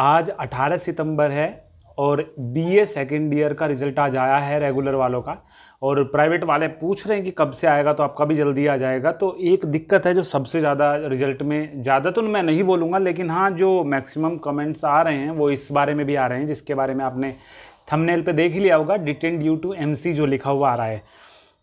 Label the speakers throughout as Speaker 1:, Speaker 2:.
Speaker 1: आज 18 सितंबर है और बी ए सेकेंड ईयर का रिजल्ट आज आया है रेगुलर वालों का और प्राइवेट वाले पूछ रहे हैं कि कब से आएगा तो आपका भी जल्दी आ जाएगा तो एक दिक्कत है जो सबसे ज़्यादा रिजल्ट में ज़्यादा तो मैं नहीं बोलूँगा लेकिन हाँ जो मैक्सिमम कमेंट्स आ रहे हैं वो इस बारे में भी आ रहे हैं जिसके बारे में आपने थंबनेल पे देख ही लिया होगा डिटेन ड्यू टू एम जो लिखा हुआ आ रहा है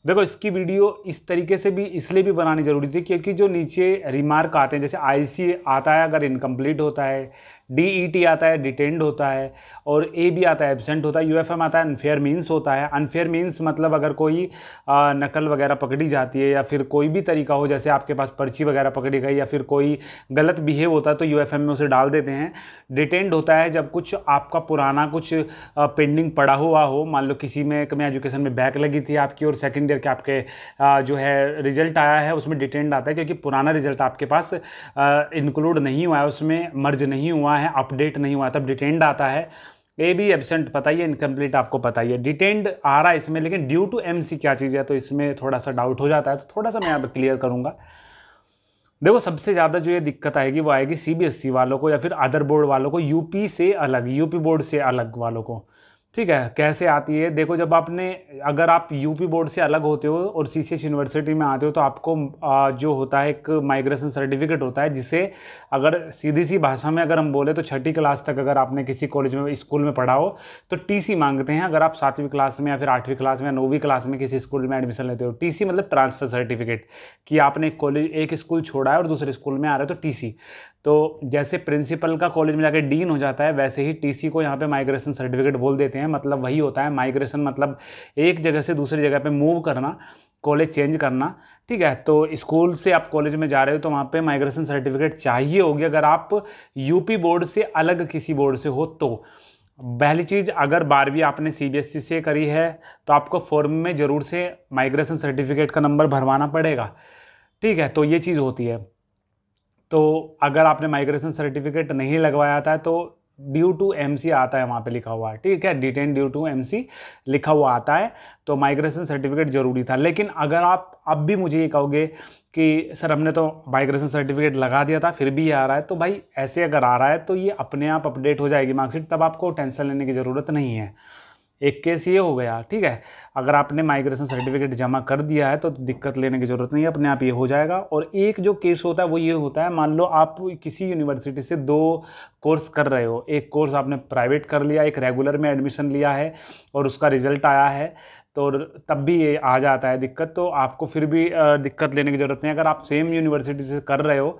Speaker 1: देखो इसकी वीडियो इस तरीके से भी इसलिए भी बनानी ज़रूरी थी क्योंकि जो नीचे रिमार्क आते हैं जैसे आईसी आता है अगर इनकम्प्लीट होता है डी e आता है डिटेंड होता है और ए भी आता है एबसेंट होता है यू आता है अनफेयर मीन्स होता है अनफेयर मीन्स मतलब अगर कोई आ, नकल वगैरह पकड़ी जाती है या फिर कोई भी तरीका हो जैसे आपके पास पर्ची वगैरह पकड़ी गई या फिर कोई गलत बिहेव होता है तो यू में उसे डाल देते हैं डिटेंड होता है जब कुछ आपका पुराना कुछ पेंडिंग पड़ा हुआ हो मान लो किसी में कमी एजुकेशन में बैक लगी थी आपकी और सेकेंड ईयर के आपके आ, जो है रिजल्ट आया है उसमें डिटेंड आता है क्योंकि पुराना रिजल्ट आपके पास इंक्लूड नहीं हुआ है उसमें मर्ज नहीं हुआ हुआ है अपडेट नहीं हुआ तब डिटेंड आता है ए बी एबसेंट पता ही है इनकम्प्लीट आपको पता ही है डिटेंड आ रहा है इसमें लेकिन ड्यू टू एम सी क्या चीज़ है तो इसमें थोड़ा सा डाउट हो जाता है तो थोड़ा सा मैं यहाँ पर क्लियर करूँगा देखो सबसे ज़्यादा जो ये दिक्कत आएगी वो आएगी सीबीएसई e वालों को या फिर अदर बोर्ड वालों को यूपी से अलग यूपी बोर्ड से अलग वालों को ठीक है कैसे आती है देखो जब आपने अगर आप यूपी बोर्ड से अलग होते हो और सी यूनिवर्सिटी में आते हो तो आपको जो होता है एक माइग्रेशन सर्टिफिकेट होता है जिसे अगर सीधी सी भाषा में अगर हम बोले तो छठी क्लास तक अगर आपने किसी कॉलेज में स्कूल में पढ़ा हो तो टीसी मांगते हैं अगर आप सातवीं क्लास में या फिर आठवीं क्लास में या नौवीं क्लास में किसी स्कूल में एडमिशन लेते हो टी मतलब ट्रांसफ़र सर्टिफिकेट कि आपने एक कॉलेज एक स्कूल छोड़ा है और दूसरे स्कूल में आ रहे हो तो टी तो जैसे प्रिंसिपल का कॉलेज में जाकर डीन हो जाता है वैसे ही टीसी को यहाँ पे माइग्रेशन सर्टिफिकेट बोल देते हैं मतलब वही होता है माइग्रेशन मतलब एक जगह से दूसरी जगह पे मूव करना कॉलेज चेंज करना ठीक है तो स्कूल से आप कॉलेज में जा रहे हो तो वहाँ पे माइग्रेशन सर्टिफिकेट चाहिए होगी अगर आप यूपी बोर्ड से अलग किसी बोर्ड से हो तो पहली चीज़ अगर बारहवीं आपने सी से करी है तो आपको फॉर्म में ज़रूर से माइग्रेशन सर्टिफिकेट का नंबर भरवाना पड़ेगा ठीक है तो ये चीज़ होती है तो अगर आपने माइग्रेशन सर्टिफिकेट नहीं लगवाया था तो ड्यू टू एम आता है वहाँ पे लिखा हुआ है ठीक है डिटेन ड्यू टू एम लिखा हुआ आता है तो माइग्रेशन सर्टिफिकेट ज़रूरी था लेकिन अगर आप अब भी मुझे ये कहोगे कि सर हमने तो माइग्रेशन सर्टिफिकेट लगा दिया था फिर भी ये आ रहा है तो भाई ऐसे अगर आ रहा है तो ये अपने आप अपडेट हो जाएगी मार्कशीट तब आपको टेंशन लेने की ज़रूरत नहीं है एक केस ये हो गया ठीक है अगर आपने माइग्रेशन सर्टिफिकेट जमा कर दिया है तो दिक्कत लेने की ज़रूरत नहीं है अपने आप ये हो जाएगा और एक जो केस होता है वो ये होता है मान लो आप किसी यूनिवर्सिटी से दो कोर्स कर रहे हो एक कोर्स आपने प्राइवेट कर लिया एक रेगुलर में एडमिशन लिया है और उसका रिजल्ट आया है तो तब भी ये आ जाता है दिक्कत तो आपको फिर भी दिक्कत लेने की ज़रूरत नहीं अगर आप सेम यूनिवर्सिटी से कर रहे हो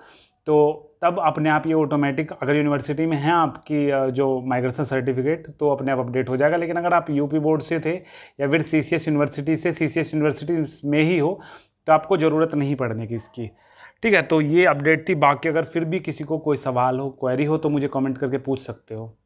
Speaker 1: तो तब अपने आप ये ऑटोमेटिक अगर यूनिवर्सिटी में हैं आपकी जो माइग्रेशन सर्टिफिकेट तो अपने आप अपडेट हो जाएगा लेकिन अगर आप यूपी बोर्ड से थे या फिर सी यूनिवर्सिटी से सी यूनिवर्सिटी में ही हो तो आपको ज़रूरत नहीं पड़ने की इसकी ठीक है तो ये अपडेट थी बाकी अगर फिर भी किसी को कोई सवाल हो क्वेरी हो तो मुझे कमेंट करके पूछ सकते हो